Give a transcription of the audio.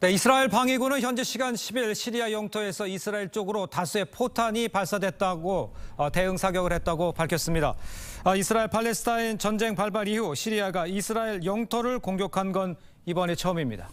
네, 이스라엘 방위군은 현재 시간 10일 시리아 영토에서 이스라엘 쪽으로 다수의 포탄이 발사됐다고 어, 대응 사격을 했다고 밝혔습니다. 아, 이스라엘 팔레스타인 전쟁 발발 이후 시리아가 이스라엘 영토를 공격한 건 이번이 처음입니다.